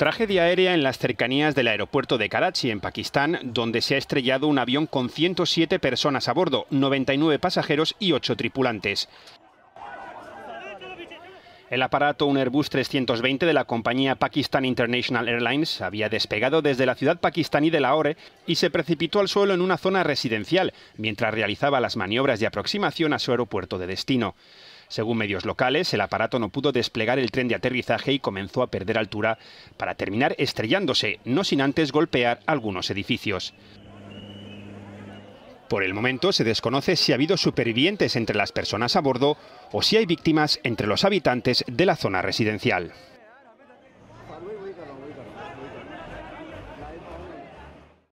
Tragedia aérea en las cercanías del aeropuerto de Karachi, en Pakistán, donde se ha estrellado un avión con 107 personas a bordo, 99 pasajeros y 8 tripulantes. El aparato, un Airbus 320 de la compañía Pakistan International Airlines, había despegado desde la ciudad pakistaní de Lahore y se precipitó al suelo en una zona residencial, mientras realizaba las maniobras de aproximación a su aeropuerto de destino. Según medios locales, el aparato no pudo desplegar el tren de aterrizaje y comenzó a perder altura para terminar estrellándose, no sin antes golpear algunos edificios. Por el momento se desconoce si ha habido supervivientes entre las personas a bordo o si hay víctimas entre los habitantes de la zona residencial.